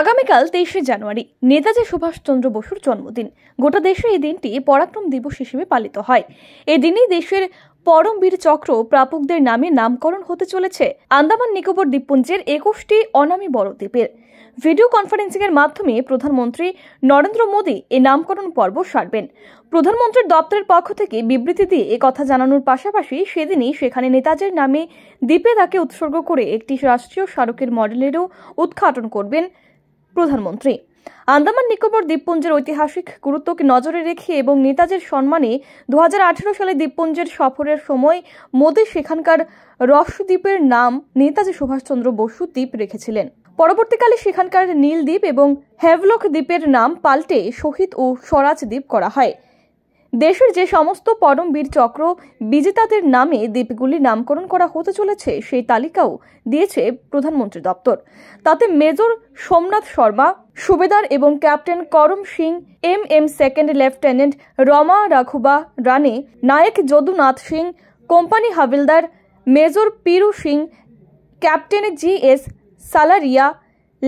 আগামীকাল তেইশে জানুয়ারি নেতাজি সুভাষচন্দ্র বসুর জন্মদিন গোটা দেশে এই দিনটি পরাক্রম দিবস হিসেবে পালিত হয় এই দিনেই দেশের পরমবীর চক্র প্রাপকদের নামে নামকরণ হতে চলেছে আন্দামান নিকোবর দ্বীপপুঞ্জের একুশটি অনামি বড় দ্বীপের ভিডিও কনফারেন্সিংয়ের মাধ্যমে প্রধানমন্ত্রী নরেন্দ্র মোদী এ নামকরণ পর্ব সারবেন প্রধানমন্ত্রীর দপ্তরের পক্ষ থেকে বিবৃতি দিয়ে এ কথা জানানোর পাশাপাশি সেদিনই সেখানে নেতাজির নামে দ্বীপে তাকে উৎসর্গ করে একটি রাষ্ট্রীয় স্মারকের মডেলেরও উদ্ঘাটন করবেন প্রধানমন্ত্রী আন্দামান নিকোবর দ্বীপপুঞ্জের ঐতিহাসিক গুরুত্বকে নজরে রেখে এবং নেতাজির সম্মানে দু সালে দ্বীপপুঞ্জের সফরের সময় মোদী সেখানকার রসদ্বীপের নাম নেতাজি সুভাষচন্দ্র বসু দ্বীপ রেখেছিলেন পরবর্তীকালে সেখানকার নীলদ্বীপ এবং হ্যাভলক দ্বীপের নাম পাল্টে শহীদ ও স্বরাজ দ্বীপ করা হয় দেশের যে সমস্ত পরমবীর চক্র বিজেতাদের নামে দ্বীপগুলির নামকরণ করা হতে চলেছে সেই তালিকাও দিয়েছে প্রধানমন্ত্রী দপ্তর তাতে মেজর সোমনাথ শর্মা সুবেদার এবং captain Karam Singh M M second lieutenant Rama Raghoba Rane নায়ক যদুনাথ সিং কোম্পানি হাবিলদার major Piru Singh captain G S Salaria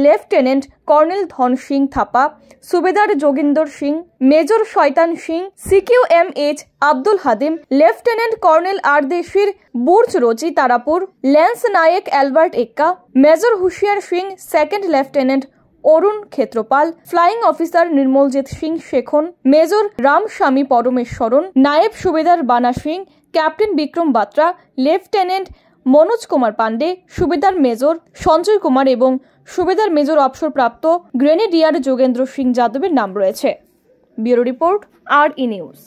lieutenant colonel Dhan Singh Thapa সুবেদার Joginder Singh major Shaitan Singh C Q M H Abdul হাদিম lieutenant colonel Ardeshir Burzorji Tarapore lance নায়েক Albert Ekka major Hoshiar Singh second lieutenant Arun Khetarpal flying officer Nirmaljit Singh Sekhon major Ramaswamy Parameswaran নায়েব সুবেদার বানা সিং ক্যাপ্টেন বিক্রম বাত্রা লেফটেন্যান্ট মনোজ কুমার পাণ্ডে সুবেদার মেজর সঞ্জয় কুমার এবং সুবেদার মেজর অবসরপ্রাপ্ত গ্রেনেডিয়ার যোগেন্দ্র সিং যাদবের নাম রয়েছে bureau report R E news